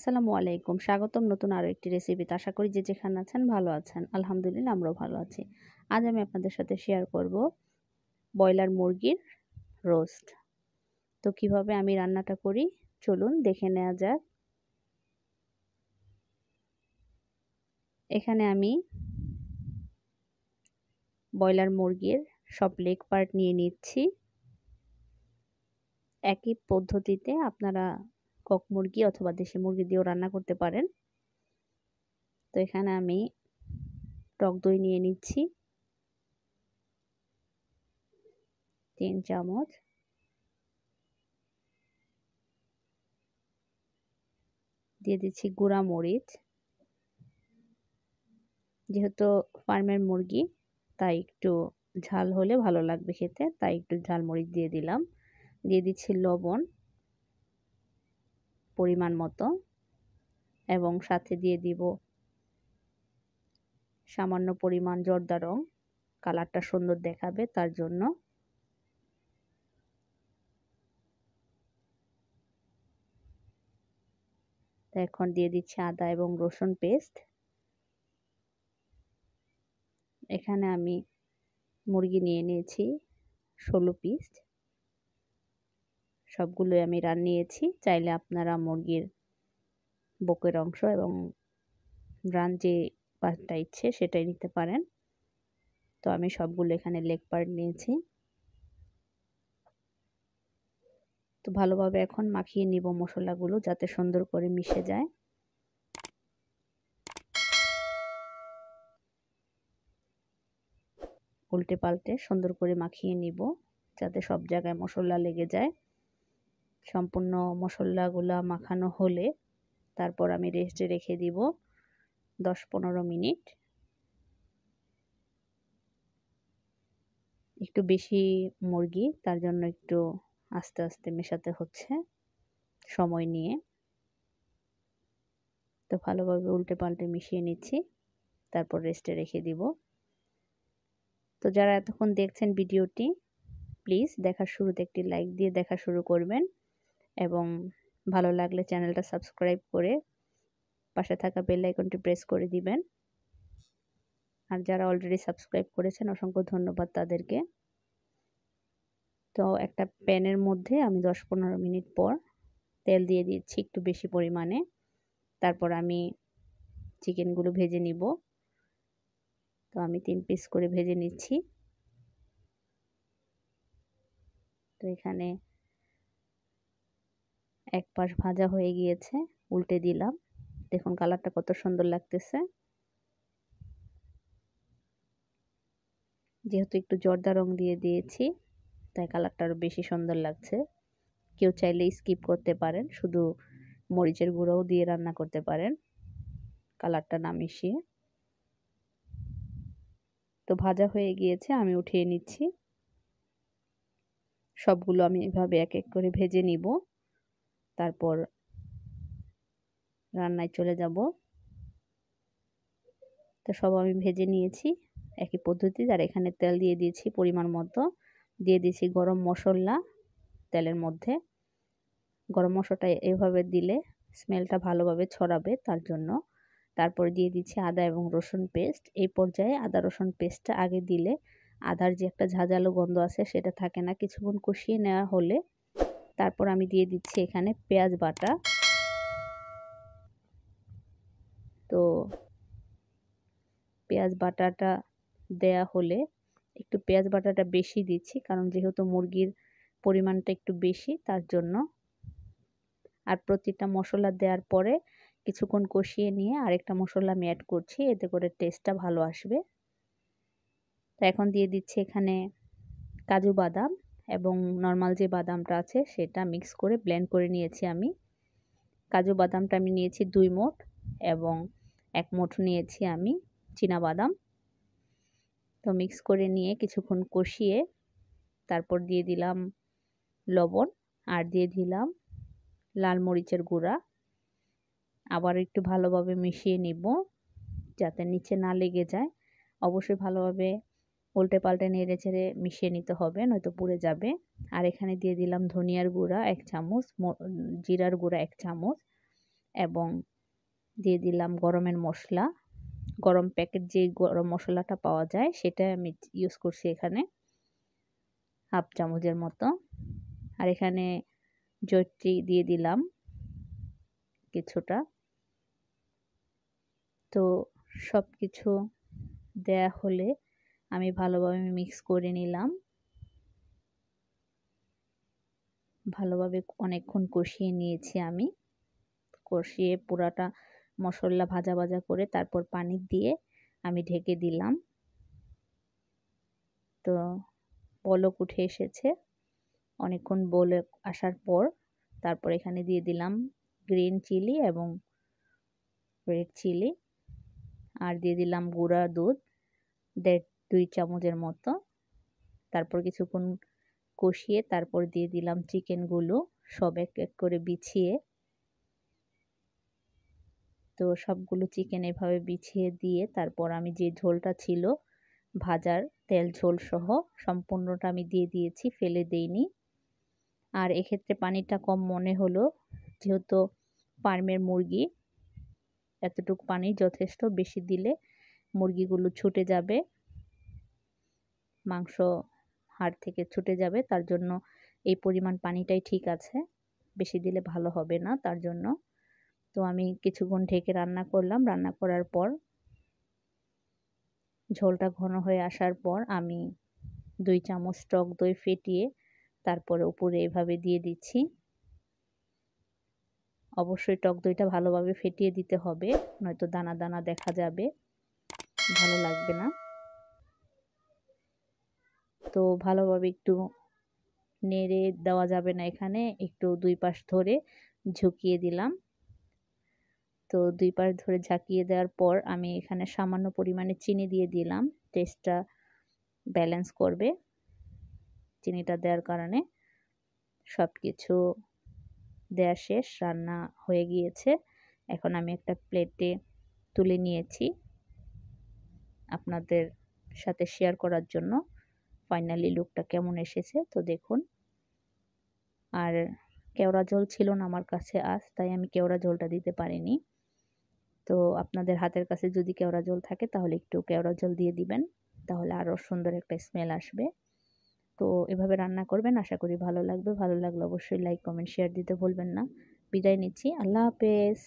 আসসালামু আলাইকুম স্বাগতম নতুন আরও একটি রেসিপিতে আশা করি যে যেখানে আছেন ভালো আছেন আলহামদুলিল্লাহ আমরাও ভালো আছি আজ আমি আপনাদের সাথে শেয়ার করব ব্রয়লার মুরগির রোস্ট তো কিভাবে আমি রান্নাটা করি চলুন দেখে নেওয়া যাক এখানে আমি ব্রয়লার মুরগির সব লেগ পার্ট নিয়ে নিচ্ছি একই পদ্ধতিতে আপনারা কক মুরগি অথবা দেশি মুরগি দিয়েও রান্না করতে পারেন তো এখানে আমি টক দই নিয়ে নিচ্ছি তিন চামচ দিয়ে দিচ্ছি গুঁড়া মরিচ যেহেতু ফার্মের মুরগি তাই একটু ঝাল হলে ভালো লাগবে খেতে তাই একটু ঝাল মরিচ দিয়ে দিলাম দিয়ে দিচ্ছি লবণ পরিমাণ মতো এবং সাথে দিয়ে দিব সামান্য পরিমাণ জর্দা রং কালারটা সুন্দর দেখাবে তার জন্য এখন দিয়ে দিচ্ছি আদা এবং রসুন পেস্ট এখানে আমি মুরগি নিয়ে নিয়েছি ষোলো পিস সবগুলোই আমি নিয়েছি চাইলে আপনারা মুরগির বকের অংশ এবং রান যে পার্টটা ইচ্ছে সেটাই নিতে পারেন তো আমি সবগুলো এখানে লেগ পার্ট নিয়েছি তো ভালোভাবে এখন মাখিয়ে নিব মশলাগুলো যাতে সুন্দর করে মিশে যায় উল্টে পাল্টে সুন্দর করে মাখিয়ে নিব যাতে সব জায়গায় মশলা লেগে যায় সম্পূর্ণ মশলাগুলো মাখানো হলে তারপর আমি রেস্টে রেখে দিব দশ পনেরো মিনিট একটু বেশি মুরগি তার জন্য একটু আস্তে আস্তে মেশাতে হচ্ছে সময় নিয়ে তো ভালোভাবে উল্টে পাল্টে মিশিয়ে নিচ্ছি তারপর রেস্টে রেখে দিব তো যারা এতক্ষণ দেখছেন ভিডিওটি প্লিজ দেখার শুরুতে একটি লাইক দিয়ে দেখা শুরু করবেন এবং ভালো লাগলে চ্যানেলটা সাবস্ক্রাইব করে পাশে থাকা বেল আইকনটি প্রেস করে দিবেন আর যারা অলরেডি সাবস্ক্রাইব করেছেন অসংখ্য ধন্যবাদ তাদেরকে তো একটা প্যানের মধ্যে আমি দশ পনেরো মিনিট পর তেল দিয়ে দিচ্ছি একটু বেশি পরিমাণে তারপর আমি চিকেনগুলো ভেজে নিব তো আমি তিন পিস করে ভেজে নিচ্ছি তো এখানে এক পাশ ভাজা হয়ে গিয়েছে উল্টে দিলাম দেখুন কালারটা কত সুন্দর লাগতেছে যেহেতু একটু জর্দা রং দিয়ে দিয়েছি তাই কালারটা আরও বেশি সুন্দর লাগছে কেউ চাইলে স্কিপ করতে পারেন শুধু মরিচের গুঁড়োও দিয়ে রান্না করতে পারেন কালারটা না মিশিয়ে তো ভাজা হয়ে গিয়েছে আমি উঠিয়ে নিচ্ছি সবগুলো আমি এভাবে এক এক করে ভেজে নিব তারপর রান্নায় চলে যাব তো সব আমি ভেজে নিয়েছি একই পদ্ধতি আর এখানে তেল দিয়ে দিয়েছি পরিমাণ মতো দিয়ে দিয়েছি গরম মশলা তেলের মধ্যে গরম মশলাটা এভাবে দিলে স্মেলটা ভালোভাবে ছড়াবে তার জন্য তারপর দিয়ে দিচ্ছি আদা এবং রসুন পেস্ট এই পর্যায়ে আদা রসুন পেস্টটা আগে দিলে আদার যে একটা ঝাঁঝালো গন্ধ আছে সেটা থাকে না কিছুক্ষণ কষিয়ে নেওয়া হলে তারপর আমি দিয়ে দিচ্ছি এখানে পেঁয়াজ বাটা তো পেঁয়াজ বাটাটা দেয়া হলে একটু পেঁয়াজ বাটাটা বেশি দিচ্ছি কারণ যেহেতু মুরগির পরিমাণটা একটু বেশি তার জন্য আর প্রতিটা মশলা দেওয়ার পরে কিছুক্ষণ কষিয়ে নিয়ে আরেকটা মশলা আমি অ্যাড করছি এতে করে টেস্টটা ভালো আসবে তো এখন দিয়ে দিচ্ছি এখানে কাজু বাদাম এবং নর্মাল যে বাদামটা আছে সেটা মিক্স করে ব্লেন্ড করে নিয়েছি আমি কাজু বাদামটা আমি নিয়েছি দুই মোট এবং এক মোট নিয়েছি আমি বাদাম তো মিক্স করে নিয়ে কিছুক্ষণ কষিয়ে তারপর দিয়ে দিলাম লবণ আর দিয়ে দিলাম লাল মরিচের গুঁড়া আবার একটু ভালোভাবে মিশিয়ে নিব যাতে নিচে না লেগে যায় অবশ্যই ভালোভাবে উল্টে পাল্টে নেড়ে ছেড়ে মিশিয়ে নিতে হবে নয়তো পুড়ে যাবে আর এখানে দিয়ে দিলাম ধনিয়ার গুঁড়া এক চামচ জিরার গুঁড়া এক চামচ এবং দিয়ে দিলাম গরমের মশলা গরম প্যাকেট যে গরম মশলাটা পাওয়া যায় সেটা আমি ইউজ করছি এখানে হাফ চামচের মতো আর এখানে জৈত্রী দিয়ে দিলাম কিছুটা তো সব কিছু দেয়া হলে আমি ভালোভাবে মিক্স করে নিলাম ভালোভাবে অনেকক্ষণ কষিয়ে নিয়েছি আমি কষিয়ে পুরাটা মশলা ভাজা ভাজা করে তারপর পানি দিয়ে আমি ঢেকে দিলাম তো বলক উঠে এসেছে অনেকক্ষণ বলে আসার পর তারপর এখানে দিয়ে দিলাম গ্রিন চিলি এবং রেড চিলি আর দিয়ে দিলাম গুঁড়া দুধ দেড় দুই চামচের মতো তারপর কিছুক্ষণ কষিয়ে তারপর দিয়ে দিলাম চিকেনগুলো সব এক এক করে বিছিয়ে তো সবগুলো চিকেন এভাবে বিছিয়ে দিয়ে তারপর আমি যে ঝোলটা ছিল ভাজার তেল ঝোল সহ সম্পূর্ণটা আমি দিয়ে দিয়েছি ফেলে দেইনি আর এক্ষেত্রে পানিটা কম মনে হলো যেহেতু পার্মের মুরগি এতটুকু পানি যথেষ্ট বেশি দিলে মুরগিগুলো ছুটে যাবে মাংস হাড় থেকে ছুটে যাবে তার জন্য এই পরিমাণ পানিটাই ঠিক আছে বেশি দিলে ভালো হবে না তার জন্য তো আমি কিছুক্ষণ ঢেকে রান্না করলাম রান্না করার পর ঝোলটা ঘন হয়ে আসার পর আমি দুই চামচ টক দই ফেটিয়ে তারপরে উপরে এভাবে দিয়ে দিচ্ছি অবশ্যই টক দইটা ভালোভাবে ফেটিয়ে দিতে হবে নয়তো দানা দানা দেখা যাবে ভালো লাগবে না তো ভালোভাবে একটু নেড়ে দেওয়া যাবে না এখানে একটু দুই পাশ ধরে ঝুঁকিয়ে দিলাম তো দুই পাশ ধরে ঝাঁকিয়ে দেওয়ার পর আমি এখানে সামান্য পরিমাণে চিনি দিয়ে দিলাম টেস্টটা ব্যালেন্স করবে চিনিটা দেওয়ার কারণে সব কিছু দেওয়া শেষ রান্না হয়ে গিয়েছে এখন আমি একটা প্লেটে তুলে নিয়েছি আপনাদের সাথে শেয়ার করার জন্য ফাইনালি লুকটা কেমন এসেছে তো দেখুন আর কেওড়া জল ছিল না আমার কাছে আজ তাই আমি কেওড়া জলটা দিতে পারিনি তো আপনাদের হাতের কাছে যদি কেওড়া জল থাকে তাহলে একটু কেওড়া জল দিয়ে দিবেন তাহলে আরও সুন্দর একটা স্মেল আসবে তো এভাবে রান্না করবেন আশা করি ভালো লাগবে ভালো লাগলে অবশ্যই লাইক কমেন্ট শেয়ার দিতে ভুলবেন না বিদায় নিচ্ছি আল্লাহ হাফেজ